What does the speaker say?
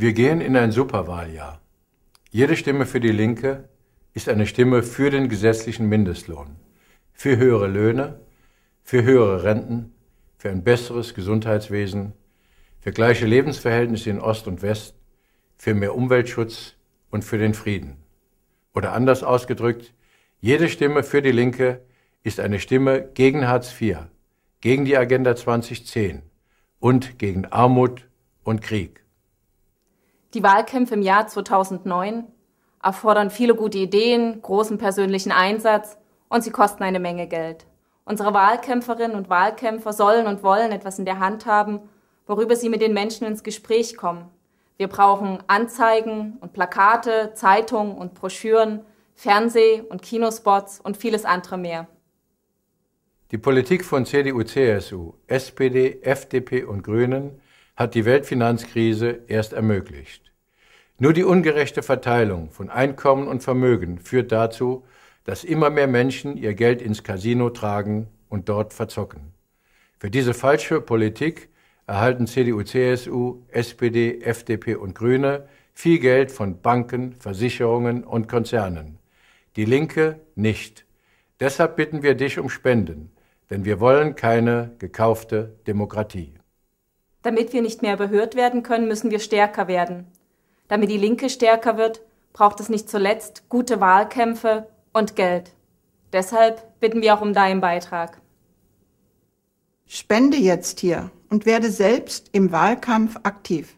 Wir gehen in ein Superwahljahr. Jede Stimme für die Linke ist eine Stimme für den gesetzlichen Mindestlohn, für höhere Löhne, für höhere Renten, für ein besseres Gesundheitswesen, für gleiche Lebensverhältnisse in Ost und West, für mehr Umweltschutz und für den Frieden. Oder anders ausgedrückt, jede Stimme für die Linke ist eine Stimme gegen Hartz IV, gegen die Agenda 2010 und gegen Armut und Krieg. Die Wahlkämpfe im Jahr 2009 erfordern viele gute Ideen, großen persönlichen Einsatz und sie kosten eine Menge Geld. Unsere Wahlkämpferinnen und Wahlkämpfer sollen und wollen etwas in der Hand haben, worüber sie mit den Menschen ins Gespräch kommen. Wir brauchen Anzeigen und Plakate, Zeitungen und Broschüren, Fernseh- und Kinospots und vieles andere mehr. Die Politik von CDU, CSU, SPD, FDP und Grünen hat die Weltfinanzkrise erst ermöglicht. Nur die ungerechte Verteilung von Einkommen und Vermögen führt dazu, dass immer mehr Menschen ihr Geld ins Casino tragen und dort verzocken. Für diese falsche Politik erhalten CDU, CSU, SPD, FDP und Grüne viel Geld von Banken, Versicherungen und Konzernen. Die Linke nicht. Deshalb bitten wir dich um Spenden, denn wir wollen keine gekaufte Demokratie. Damit wir nicht mehr überhört werden können, müssen wir stärker werden. Damit die Linke stärker wird, braucht es nicht zuletzt gute Wahlkämpfe und Geld. Deshalb bitten wir auch um deinen Beitrag. Spende jetzt hier und werde selbst im Wahlkampf aktiv.